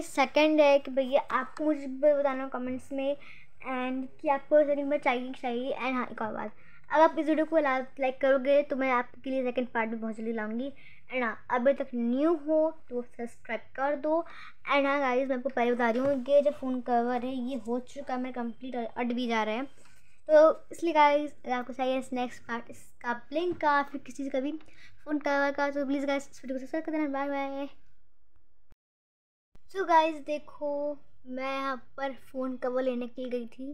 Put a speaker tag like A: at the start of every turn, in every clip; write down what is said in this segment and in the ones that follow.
A: second है कि भैया आपको मुझे बताना कमेंट्स में एंड कि आपको सेकंड पार्ट चाहिए चाहिए एंड हाँ एक और बात अगर आप इस वीडियो को लाइक करोगे तो मैं आपके लिए सेकंड पार्ट भी बहुत जल्दी लाऊंगी एंड हाँ अभी तक न्यू हो तो सब्सक्राइब कर दो एंड हाँ गाइज मैं आपको पहले बता रही हूँ कि जो फ़ोन कवर है ये हो चुका है मैं कम्प्लीट अट भी जा रहा है तो इसलिए गाइज अगर आपको चाहिए नेक्स्ट पार्ट इसका ब्लिंक का फिर किसी चीज़ का भी फ़ोन कवर का तो प्लीज़ इस वीडियो को सब्सक्राइब कर देना bye bye so so guys देखो मैं यहाँ पर फ़ोन कवर लेने के लिए गई थी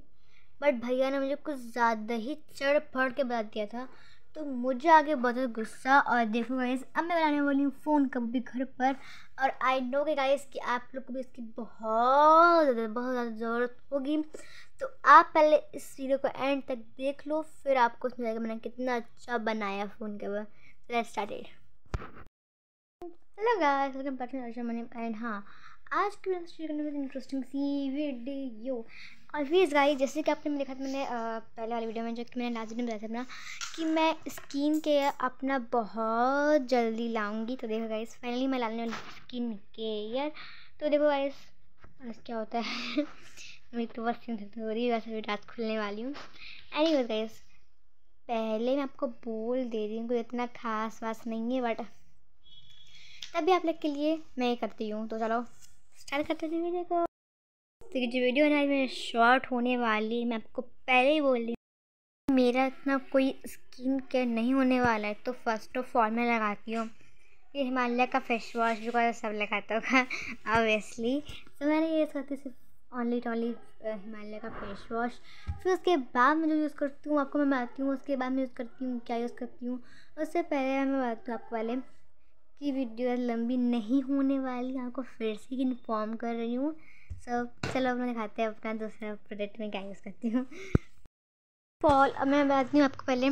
A: बट भैया ने मुझे कुछ ज़्यादा ही चढ़ फड़ के बता दिया था तो मुझे आगे बहुत गुस्सा और देखो गाइस अब मैं बनाने वाली हूँ फ़ोन कवर भी घर पर और आई नो के गाइस कि आप लोग को भी इसकी बहुत ज़्यादा बहुत ज़्यादा ज़रूरत होगी तो आप पहले इस वीडियो को एंड तक देख लो फिर आपको समझ आएगा मैंने कितना अच्छा बनाया phone cover let's started hello guys welcome back to and हाँ आज के करने में इंटरेस्टिंग सी वीडियो और फीस गाई जैसे कि आपने देखा था मैंने पहले वाली वीडियो में जो कि मैंने लास्ट वीडियो में बताया था अपना कि मैं स्किन के अपना बहुत जल्दी लाऊंगी तो देखो गाइस फाइनली मैं लाने वाली स्किन केयर तो देखो गाइस आज क्या होता है मेरी तो बस हो रही है वैसे रात खुलने वाली हूँ एनी वेज गाइस पहले मैं आपको बोल दे रही हूँ कोई इतना खास वास नहीं है बट तभी आप लोग के लिए मैं करती हूँ तो चलो स्टार्ट करते थे वीडियो को तो जो वीडियो है ना मेरे शॉर्ट होने वाली मैं आपको पहले ही बोल रही हूँ मेरा इतना कोई स्किन केयर नहीं होने वाला है तो फर्स्ट ऑफ ऑल मैं लगाती हूँ ये हिमालय का फेस वॉश का सब लगाता होगा ऑबियसली तो मैंने ये सोचती सिर्फ ऑनली टॉनली हिमालय का फेस वॉश फिर उसके बाद मैं जो यूज़ करती हूँ आपको मैं बताती हूँ उसके बाद मैं यूज़ करती हूँ क्या यूज़ करती हूँ उससे पहले मैं बताती हूँ आपको पहले की वीडियो लंबी नहीं होने वाली आपको फिर से इन्फॉर्म कर रही हूँ सब चलो मैं दिखाते हैं अपना दूसरा प्रोडक्ट में क्या यूज़ करती हूँ फॉल अब मैं बताती हूँ आपको पहले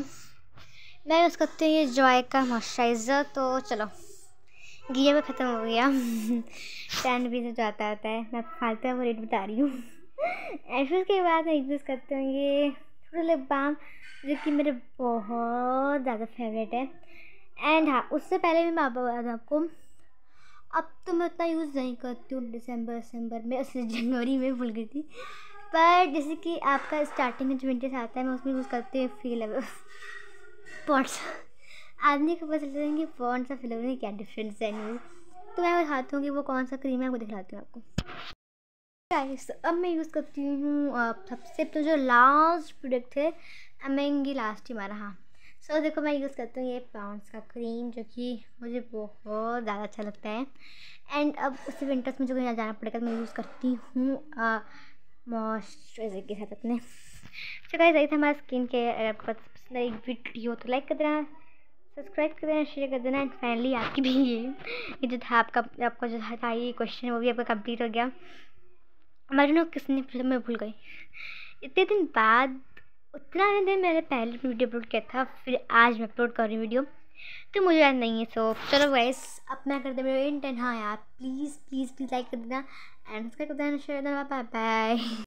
A: मैं यूज़ करती हूँ ये जॉय का मॉइस्चराइज़र तो चलो घिया में ख़त्म हो गया टेन रुपीज़ जो आता रहता है मैं फालतू वो रेट बता रही हूँ एंड के उसके बाद मैं यूज़ करती हूँ ये थोड़ा लिप बाम जो कि मेरे बहुत ज़्यादा फेवरेट है एंड हाँ उससे पहले भी मैं बता दूँ आपको अब तो मैं उतना यूज़ नहीं करती हूँ दिसंबर दिसंबर में उससे जनवरी में भूल गई थी पर जैसे कि आपका स्टार्टिंग में जो विंटर्स आता है मैं उसमें यूज़ करती हूँ फील अब पॉन्ट्स आदमी को पता चलता है कि पॉन्ट्स और फिलोवर में क्या डिफरेंस है नहीं तो मैं बताती हूँ कि वो कौन सा क्रीम है वो दिखलाती हूँ आपको गाइस अब मैं यूज़ करती हूँ सबसे तो जो लास्ट प्रोडक्ट है अमेंगी लास्ट ही मारा हाँ सो so, देखो मैं यूज़ करती हूँ ये पाउंड्स का क्रीम जो कि मुझे बहुत ज़्यादा अच्छा लगता है एंड अब उसे विंटर्स में जो यहाँ जाना पड़ेगा तो मैं यूज़ करती हूँ मॉइस्चराइजर के साथ अपने सो गाइस यही था हमारा स्किन के अगर आपको पसंद आई वीडियो तो लाइक कर देना सब्सक्राइब कर देना शेयर कर देना एंड फाइनली आपकी भी ये ये जो था आपका आपका जो था ये क्वेश्चन वो भी आपका कंप्लीट हो गया हमारे ना किसने फिल्म में भूल गई इतने दिन बाद उतना ही दिन मैंने पहले वीडियो अपलोड किया था फिर आज मैं अपलोड कर रही हूँ वीडियो तो मुझे याद नहीं है सो चलो वाइस अब मैं कर मेरे इंटेंट हाँ यार प्लीज़ प्लीज़ प्लीज़ लाइक कर देना एंड कर देना शेयर देना बाय बाय